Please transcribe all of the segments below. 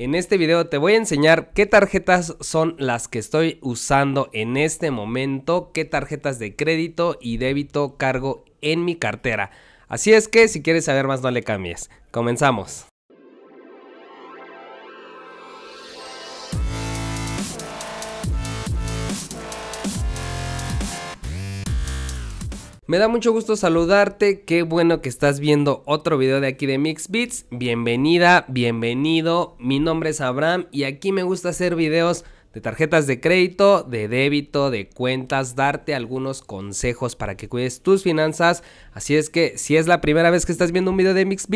En este video te voy a enseñar qué tarjetas son las que estoy usando en este momento, qué tarjetas de crédito y débito cargo en mi cartera. Así es que si quieres saber más no le cambies. Comenzamos. Me da mucho gusto saludarte, qué bueno que estás viendo otro video de aquí de Mix Bienvenida, bienvenido. Mi nombre es Abraham y aquí me gusta hacer videos de tarjetas de crédito, de débito, de cuentas, darte algunos consejos para que cuides tus finanzas. Así es que si es la primera vez que estás viendo un video de Mix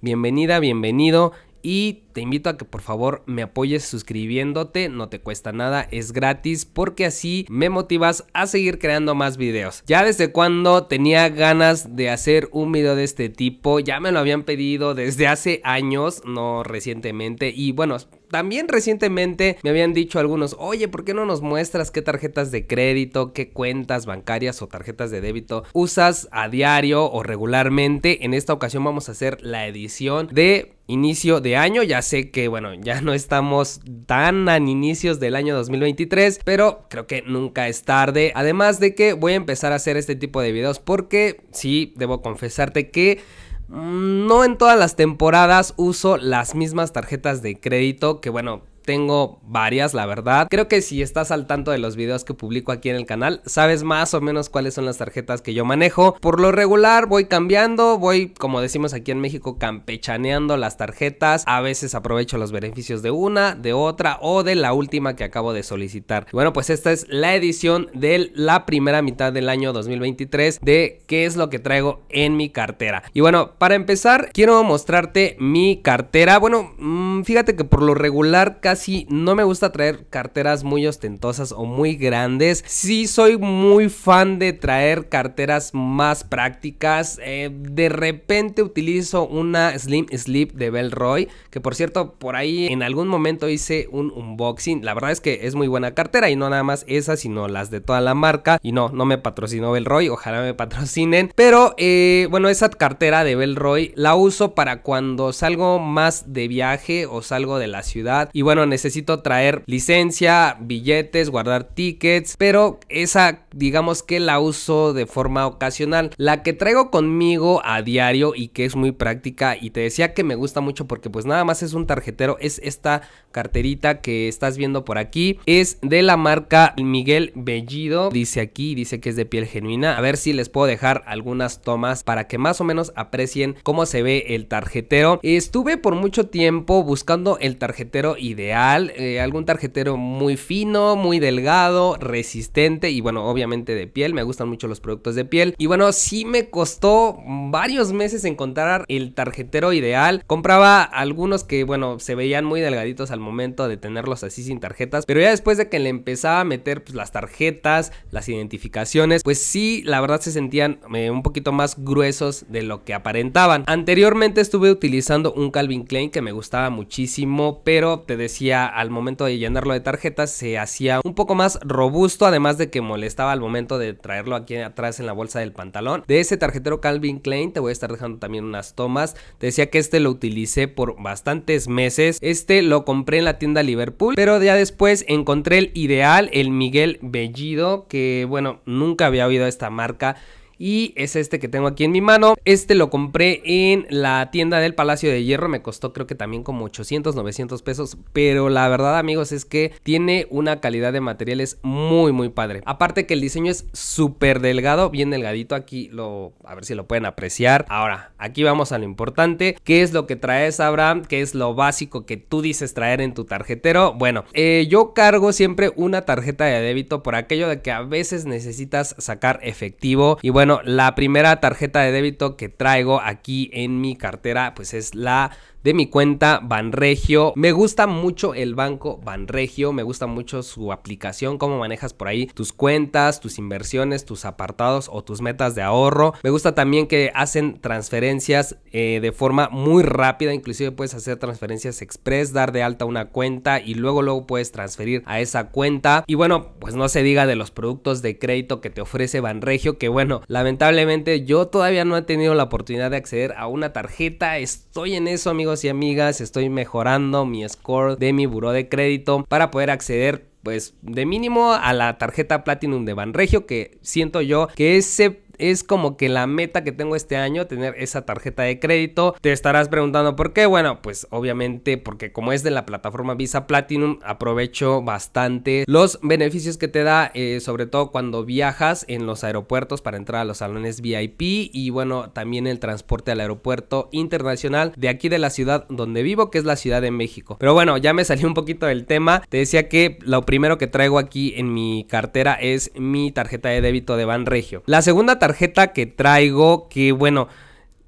bienvenida, bienvenido y te invito a que por favor me apoyes suscribiéndote, no te cuesta nada, es gratis porque así me motivas a seguir creando más videos. Ya desde cuando tenía ganas de hacer un video de este tipo, ya me lo habían pedido desde hace años, no recientemente y bueno, también recientemente me habían dicho algunos, oye, ¿por qué no nos muestras qué tarjetas de crédito, qué cuentas bancarias o tarjetas de débito usas a diario o regularmente? En esta ocasión vamos a hacer la edición de inicio de año. Ya sé que, bueno, ya no estamos tan a inicios del año 2023, pero creo que nunca es tarde. Además de que voy a empezar a hacer este tipo de videos porque sí, debo confesarte que... Mm, no en todas las temporadas uso las mismas tarjetas de crédito que bueno, tengo varias, la verdad. Creo que si estás al tanto de los videos que publico aquí en el canal, sabes más o menos cuáles son las tarjetas que yo manejo. Por lo regular voy cambiando, voy, como decimos aquí en México, campechaneando las tarjetas. A veces aprovecho los beneficios de una, de otra o de la última que acabo de solicitar. Bueno, pues esta es la edición de la primera mitad del año 2023 de qué es lo que traigo en mi cartera. Y bueno, para empezar, quiero mostrarte mi cartera. Bueno, mm, fíjate que por lo regular si no me gusta traer carteras muy ostentosas o muy grandes. si soy muy fan de traer carteras más prácticas. Eh, de repente utilizo una Slim Sleep de Bellroy, que por cierto, por ahí en algún momento hice un unboxing. La verdad es que es muy buena cartera y no nada más esa, sino las de toda la marca. Y no, no me patrocinó Bellroy, ojalá me patrocinen. Pero eh, bueno, esa cartera de Bellroy la uso para cuando salgo más de viaje o salgo de la ciudad. Y bueno, necesito traer licencia, billetes, guardar tickets, pero esa digamos que la uso de forma ocasional. La que traigo conmigo a diario y que es muy práctica y te decía que me gusta mucho porque pues nada más es un tarjetero, es esta carterita que estás viendo por aquí, es de la marca Miguel Bellido, dice aquí, dice que es de piel genuina, a ver si les puedo dejar algunas tomas para que más o menos aprecien cómo se ve el tarjetero. Estuve por mucho tiempo buscando el tarjetero ideal eh, algún tarjetero muy fino, muy delgado, resistente y bueno, obviamente de piel, me gustan mucho los productos de piel y bueno, sí me costó varios meses encontrar el tarjetero ideal, compraba algunos que bueno, se veían muy delgaditos al momento de tenerlos así sin tarjetas, pero ya después de que le empezaba a meter pues, las tarjetas, las identificaciones, pues sí, la verdad se sentían eh, un poquito más gruesos de lo que aparentaban. Anteriormente estuve utilizando un Calvin Klein que me gustaba muchísimo, pero te decía al momento de llenarlo de tarjetas, se hacía un poco más robusto, además de que molestaba al momento de traerlo aquí atrás en la bolsa del pantalón. De ese tarjetero Calvin Klein, te voy a estar dejando también unas tomas. Te decía que este lo utilicé por bastantes meses. Este lo compré en la tienda Liverpool, pero ya después encontré el ideal, el Miguel Bellido, que bueno, nunca había oído esta marca y es este que tengo aquí en mi mano. Este lo compré en la tienda del Palacio de Hierro, me costó creo que también como 800, 900 pesos, pero la verdad amigos es que tiene una calidad de materiales muy muy padre. Aparte que el diseño es súper delgado, bien delgadito, aquí lo, a ver si lo pueden apreciar. Ahora, aquí vamos a lo importante, ¿qué es lo que traes Abraham? ¿Qué es lo básico que tú dices traer en tu tarjetero? Bueno, eh, yo cargo siempre una tarjeta de débito por aquello de que a veces necesitas sacar efectivo y bueno, la primera tarjeta de débito que traigo aquí en mi cartera pues es la de mi cuenta Banregio. Me gusta mucho el banco Banregio, me gusta mucho su aplicación, cómo manejas por ahí tus cuentas, tus inversiones, tus apartados o tus metas de ahorro. Me gusta también que hacen transferencias eh, de forma muy rápida, inclusive puedes hacer transferencias express, dar de alta una cuenta y luego luego puedes transferir a esa cuenta. Y bueno, pues no se diga de los productos de crédito que te ofrece Banregio, que bueno, lamentablemente yo todavía no he tenido la oportunidad de acceder a una tarjeta, estoy en eso amigos y amigas, estoy mejorando mi score de mi buró de crédito para poder acceder pues de mínimo a la tarjeta Platinum de Banregio que siento yo que ese es como que la meta que tengo este año, tener esa tarjeta de crédito. Te estarás preguntando por qué. Bueno, pues obviamente porque como es de la plataforma Visa Platinum, aprovecho bastante los beneficios que te da, eh, sobre todo cuando viajas en los aeropuertos para entrar a los salones VIP y bueno, también el transporte al aeropuerto internacional de aquí de la ciudad donde vivo, que es la Ciudad de México. Pero bueno, ya me salió un poquito del tema. Te decía que lo primero que traigo aquí en mi cartera es mi tarjeta de débito de Banregio. La segunda tarjeta que traigo que bueno,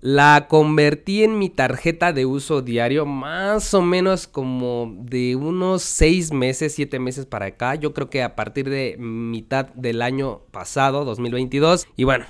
la convertí en mi tarjeta de uso diario más o menos como de unos 6 meses, 7 meses para acá. Yo creo que a partir de mitad del año pasado, 2022. Y bueno,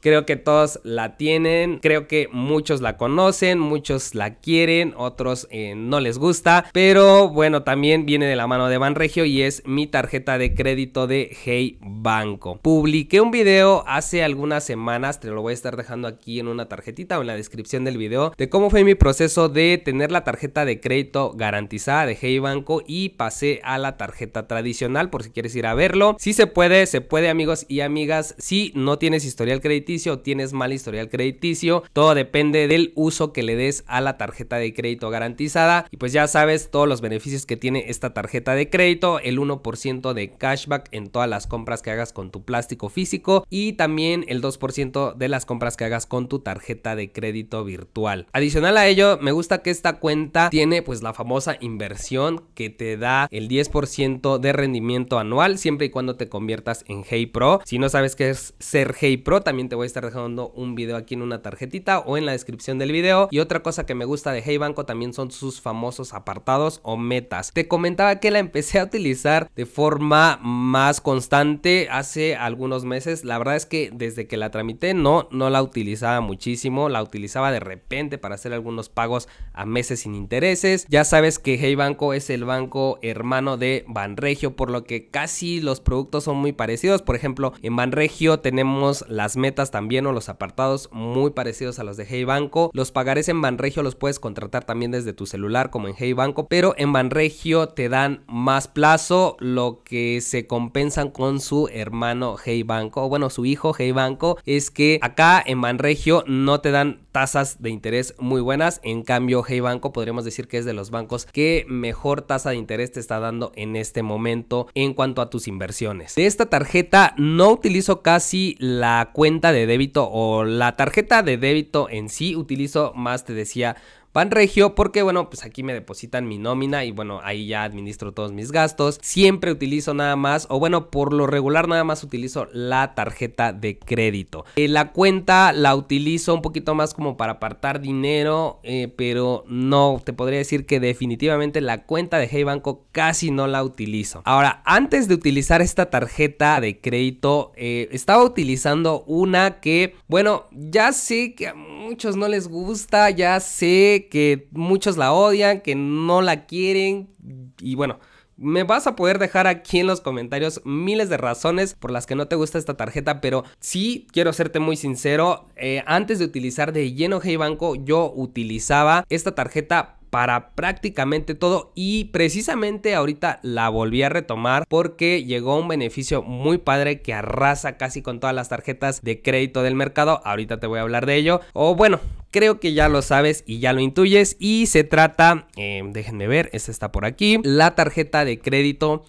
Creo que todos la tienen, creo que muchos la conocen, muchos la quieren, otros eh, no les gusta, pero bueno, también viene de la mano de Banregio y es mi tarjeta de crédito de Hey Banco. Publiqué un video hace algunas semanas, te lo voy a estar dejando aquí en una tarjetita o en la descripción del video, de cómo fue mi proceso de tener la tarjeta de crédito garantizada de Hey Banco y pasé a la tarjeta tradicional por si quieres ir a verlo. Si se puede, se puede amigos y amigas, si no tienes historial crediticio, o tienes mal historial crediticio. Todo depende del uso que le des a la tarjeta de crédito garantizada. Y pues ya sabes todos los beneficios que tiene esta tarjeta de crédito, el 1% de cashback en todas las compras que hagas con tu plástico físico y también el 2% de las compras que hagas con tu tarjeta de crédito virtual. Adicional a ello, me gusta que esta cuenta tiene pues la famosa inversión que te da el 10% de rendimiento anual siempre y cuando te conviertas en Hey Pro. Si no sabes qué es ser Hey Pro, también te voy a estar dejando un video aquí en una tarjetita o en la descripción del video. Y otra cosa que me gusta de Hey Banco también son sus famosos apartados o metas. Te comentaba que la empecé a utilizar de forma más constante hace algunos meses. La verdad es que desde que la tramité no, no la utilizaba muchísimo. La utilizaba de repente para hacer algunos pagos a meses sin intereses. Ya sabes que Hey Banco es el banco hermano de Banregio, por lo que casi los productos son muy parecidos. Por ejemplo, en Banregio tenemos las metas también o los apartados muy parecidos a los de Hey Banco. Los pagarés en Banregio los puedes contratar también desde tu celular como en Hey Banco, pero en Banregio te dan más plazo, lo que se compensan con su hermano Hey Banco, o bueno, su hijo Hey Banco, es que acá en Banregio no te dan tasas de interés muy buenas. En cambio, Hey Banco podríamos decir que es de los bancos que mejor tasa de interés te está dando en este momento en cuanto a tus inversiones. De esta tarjeta no utilizo casi la cuenta de débito o la tarjeta de débito en sí, utilizo más, te decía, regio porque bueno, pues aquí me depositan mi nómina y bueno, ahí ya administro todos mis gastos. Siempre utilizo nada más, o bueno, por lo regular nada más utilizo la tarjeta de crédito. Eh, la cuenta la utilizo un poquito más como para apartar dinero, eh, pero no, te podría decir que definitivamente la cuenta de Hey Banco casi no la utilizo. Ahora, antes de utilizar esta tarjeta de crédito, eh, estaba utilizando una que, bueno, ya sé que a muchos no les gusta, ya sé que muchos la odian, que no la quieren y bueno. Me vas a poder dejar aquí en los comentarios miles de razones por las que no te gusta esta tarjeta, pero sí quiero serte muy sincero, eh, antes de utilizar de lleno Hey Banco yo utilizaba esta tarjeta para prácticamente todo y precisamente ahorita la volví a retomar porque llegó un beneficio muy padre que arrasa casi con todas las tarjetas de crédito del mercado, ahorita te voy a hablar de ello o bueno, creo que ya lo sabes y ya lo intuyes y se trata, em, déjenme ver, esta está por aquí, la tarjeta de crédito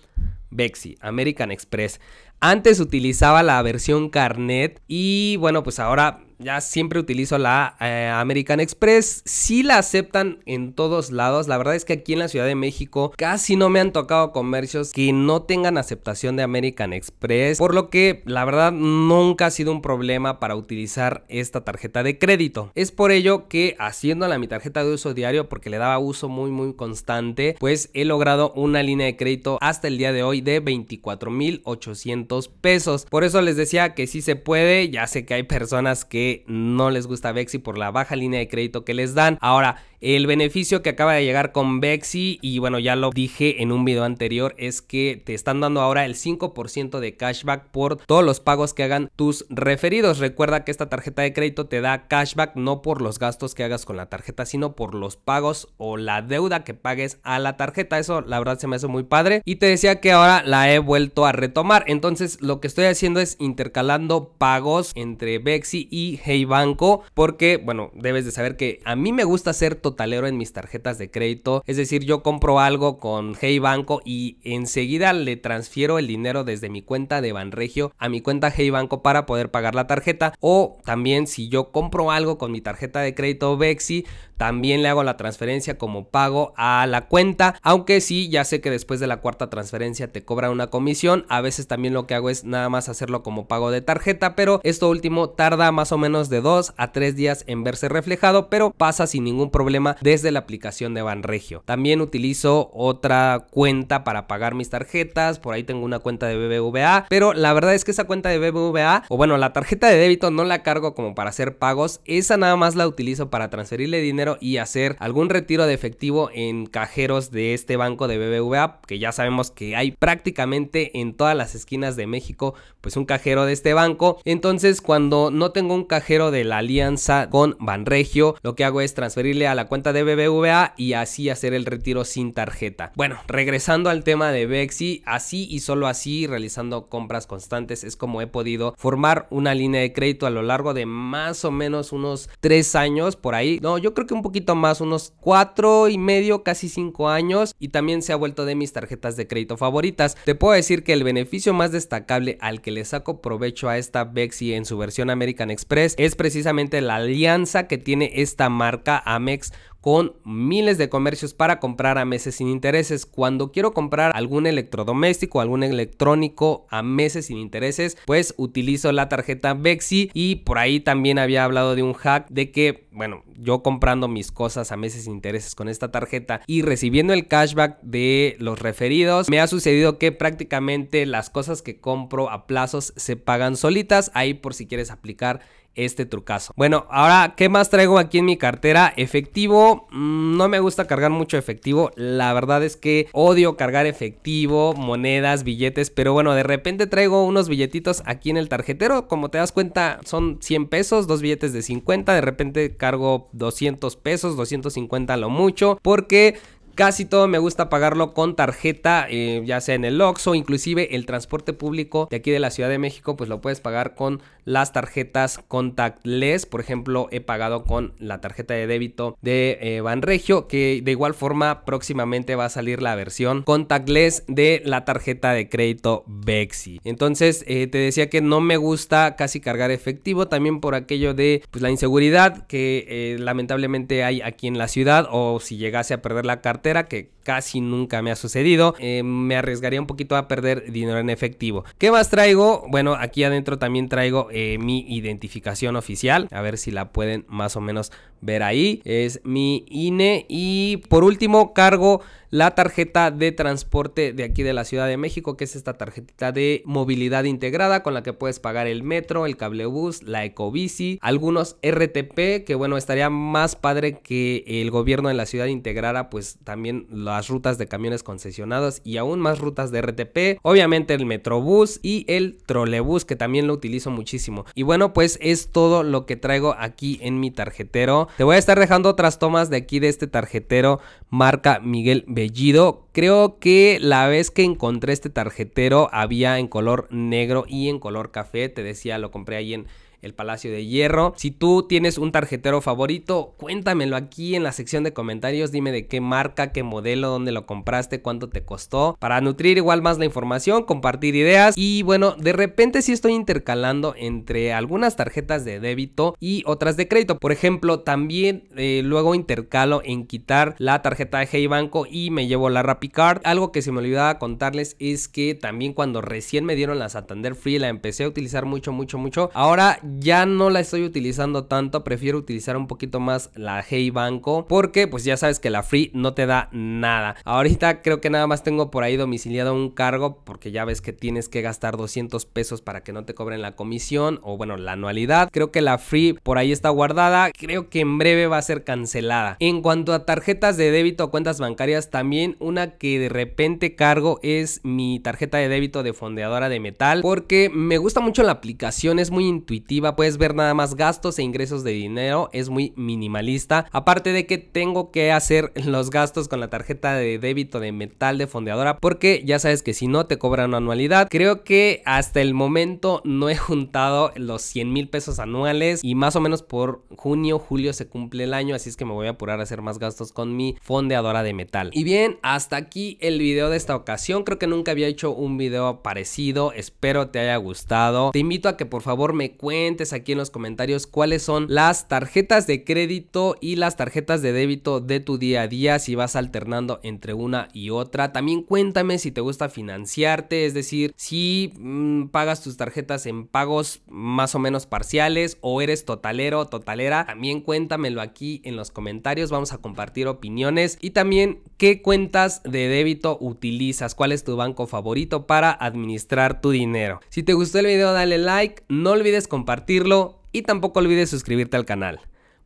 Bexi, American Express. Antes utilizaba la versión Carnet y bueno, pues ahora ya siempre utilizo la eh, American Express. si la aceptan en todos lados. La verdad es que aquí en la Ciudad de México casi no me han tocado comercios que no tengan aceptación de American Express. Por lo que la verdad nunca ha sido un problema para utilizar esta tarjeta de crédito. Es por ello que haciéndola mi tarjeta de uso diario porque le daba uso muy muy constante, pues he logrado una línea de crédito hasta el día de hoy de 24.800 pesos. Por eso les decía que sí se puede. Ya sé que hay personas que no les gusta Bexi por la baja línea de crédito que les dan. Ahora, el beneficio que acaba de llegar con Bexi, y bueno, ya lo dije en un video anterior, es que te están dando ahora el 5% de cashback por todos los pagos que hagan tus referidos. Recuerda que esta tarjeta de crédito te da cashback no por los gastos que hagas con la tarjeta, sino por los pagos o la deuda que pagues a la tarjeta. Eso la verdad se me hace muy padre. Y te decía que ahora la he vuelto a retomar. Entonces lo que estoy haciendo es intercalando pagos entre Bexi y Hey Banco. Porque, bueno, debes de saber que a mí me gusta hacer todo talero en mis tarjetas de crédito. Es decir, yo compro algo con Hey Banco y enseguida le transfiero el dinero desde mi cuenta de Banregio a mi cuenta Hey Banco para poder pagar la tarjeta. O también si yo compro algo con mi tarjeta de crédito Vexi también le hago la transferencia como pago a la cuenta, aunque sí, ya sé que después de la cuarta transferencia te cobra una comisión, a veces también lo que hago es nada más hacerlo como pago de tarjeta, pero esto último tarda más o menos de 2 a 3 días en verse reflejado, pero pasa sin ningún problema desde la aplicación de Banregio. También utilizo otra cuenta para pagar mis tarjetas, por ahí tengo una cuenta de BBVA, pero la verdad es que esa cuenta de BBVA, o bueno, la tarjeta de débito no la cargo como para hacer pagos, esa nada más la utilizo para transferirle dinero y hacer algún retiro de efectivo en cajeros de este banco de BBVA, que ya sabemos que hay prácticamente en todas las esquinas de México, pues un cajero de este banco. Entonces, cuando no tengo un cajero de la alianza con Banregio, lo que hago es transferirle a la cuenta de BBVA y así hacer el retiro sin tarjeta. Bueno, regresando al tema de Bexi, así y solo así, realizando compras constantes, es como he podido formar una línea de crédito a lo largo de más o menos unos tres años por ahí. No, yo creo que un poquito más, unos cuatro y medio, casi cinco años y también se ha vuelto de mis tarjetas de crédito favoritas. Te puedo decir que el beneficio más destacable al que le saco provecho a esta Bexi en su versión American Express es precisamente la alianza que tiene esta marca Amex con miles de comercios para comprar a meses sin intereses. Cuando quiero comprar algún electrodoméstico, algún electrónico a meses sin intereses, pues utilizo la tarjeta vexi y por ahí también había hablado de un hack de que, bueno, yo comprando mis cosas a meses sin intereses con esta tarjeta y recibiendo el cashback de los referidos, me ha sucedido que prácticamente las cosas que compro a plazos se pagan solitas. Ahí por si quieres aplicar este trucazo. Bueno, ahora, ¿qué más traigo aquí en mi cartera? Efectivo, mm, no me gusta cargar mucho efectivo. La verdad es que odio cargar efectivo, monedas, billetes. Pero bueno, de repente traigo unos billetitos aquí en el tarjetero. Como te das cuenta, son 100 pesos, dos billetes de 50. De repente cargo 200 pesos, 250 lo mucho. Porque Casi todo me gusta pagarlo con tarjeta, eh, ya sea en el Oxxo, inclusive el transporte público de aquí de la Ciudad de México, pues lo puedes pagar con las tarjetas contactless. Por ejemplo, he pagado con la tarjeta de débito de eh, Banregio, que de igual forma próximamente va a salir la versión contactless de la tarjeta de crédito Bexi. Entonces, eh, te decía que no me gusta casi cargar efectivo, también por aquello de pues, la inseguridad que lamentablemente hay aquí en la ciudad o si llegase a perder la carta que casi nunca me ha sucedido. Eh, me arriesgaría un poquito a perder dinero en efectivo. ¿Qué más traigo? Bueno, aquí adentro también traigo eh, mi identificación oficial. A ver si la pueden más o menos ver ahí. Es mi INE. Y por último, cargo la tarjeta de transporte de aquí de la Ciudad de México, que es esta tarjetita de movilidad integrada con la que puedes pagar el metro, el cablebús, la ecobici, algunos RTP, que bueno, estaría más padre que el gobierno de la ciudad integrara pues también las rutas de camiones concesionados y aún más rutas de RTP, obviamente el Metrobús y el Trolebús que también lo utilizo muchísimo. Y bueno, pues es todo lo que traigo aquí en mi tarjetero. Te voy a estar dejando otras tomas de aquí de este tarjetero marca Miguel Bellido. Creo que la vez que encontré este tarjetero había en color negro y en color café, te decía, lo compré ahí en el Palacio de Hierro. Si tú tienes un tarjetero favorito, cuéntamelo aquí en la sección de comentarios. Dime de qué marca, qué modelo, dónde lo compraste, cuánto te costó. Para nutrir igual más la información, compartir ideas. Y bueno, de repente sí estoy intercalando entre algunas tarjetas de débito y otras de crédito. Por ejemplo, también eh, luego intercalo en quitar la tarjeta de Hey Banco y me llevo la Card... Algo que se me olvidaba contarles es que también cuando recién me dieron la Santander Free la empecé a utilizar mucho, mucho, mucho. Ahora ya no la estoy utilizando tanto, prefiero utilizar un poquito más la Hey Banco porque pues ya sabes que la Free no te da nada. Ahorita creo que nada más tengo por ahí domiciliado un cargo porque ya ves que tienes que gastar 200 pesos para que no te cobren la comisión o bueno, la anualidad. Creo que la Free por ahí está guardada, creo que en breve va a ser cancelada. En cuanto a tarjetas de débito o cuentas bancarias, también una que de repente cargo es mi tarjeta de débito de fondeadora de metal porque me gusta mucho la aplicación, es muy intuitiva puedes ver nada más gastos e ingresos de dinero, es muy minimalista. Aparte de que tengo que hacer los gastos con la tarjeta de débito de metal de fondeadora porque ya sabes que si no te cobran anualidad. Creo que hasta el momento no he juntado los 100 mil pesos anuales y más o menos por junio, julio se cumple el año, así es que me voy a apurar a hacer más gastos con mi fondeadora de metal. Y bien, hasta aquí el video de esta ocasión. Creo que nunca había hecho un video parecido. Espero te haya gustado. Te invito a que por favor me cuentes aquí en los comentarios cuáles son las tarjetas de crédito y las tarjetas de débito de tu día a día, si vas alternando entre una y otra. También cuéntame si te gusta financiarte, es decir, si mm, pagas tus tarjetas en pagos más o menos parciales o eres totalero, totalera. También cuéntamelo aquí en los comentarios, vamos a compartir opiniones y también qué cuentas de débito utilizas, cuál es tu banco favorito para administrar tu dinero. Si te gustó el video, dale like, no olvides compartir compartirlo y tampoco olvides suscribirte al canal.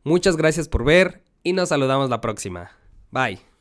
Muchas gracias por ver y nos saludamos la próxima. Bye.